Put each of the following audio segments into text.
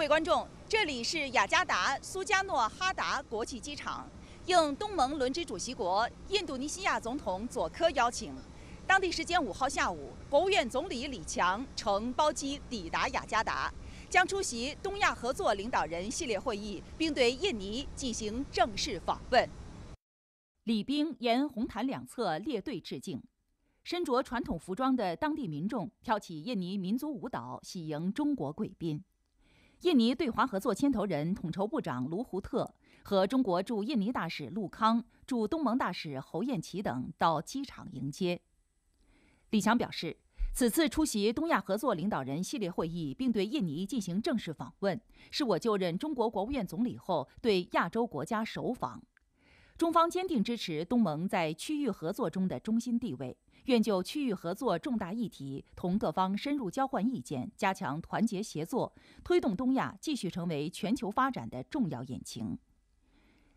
各位观众，这里是雅加达苏加诺哈达国际机场。应东盟轮值主席国印度尼西亚总统佐科邀请，当地时间五号下午，国务院总理李强乘包机抵达雅加达，将出席东亚合作领导人系列会议，并对印尼进行正式访问。礼冰沿红毯两侧列队致敬，身着传统服装的当地民众跳起印尼民族舞蹈，喜迎中国贵宾。印尼对华合作牵头人、统筹部长卢胡特和中国驻印尼大使陆康、驻东盟大使侯艳奇等到机场迎接。李强表示，此次出席东亚合作领导人系列会议并对印尼进行正式访问，是我就任中国国务院总理后对亚洲国家首访。中方坚定支持东盟在区域合作中的中心地位。愿就区域合作重大议题同各方深入交换意见，加强团结协作，推动东亚继续成为全球发展的重要引擎。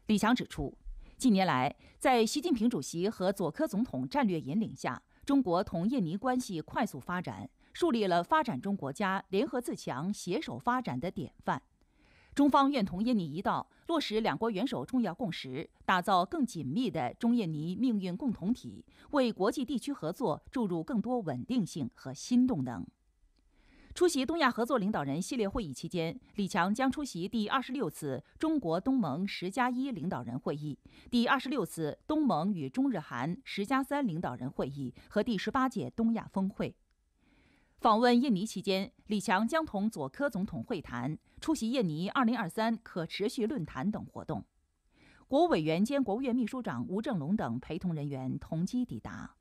李强指出，近年来，在习近平主席和佐科总统战略引领下，中国同印尼关系快速发展，树立了发展中国家联合自强、携手发展的典范。中方愿同印尼一道落实两国元首重要共识，打造更紧密的中印尼命运共同体，为国际地区合作注入更多稳定性和新动能。出席东亚合作领导人系列会议期间，李强将出席第二十六次中国东盟十加一领导人会议、第二十六次东盟与中日韩十加三领导人会议和第十八届东亚峰会。访问印尼期间，李强将同佐科总统会谈，出席印尼2023可持续论坛等活动。国务委员兼国务院秘书长吴正龙等陪同人员同机抵达。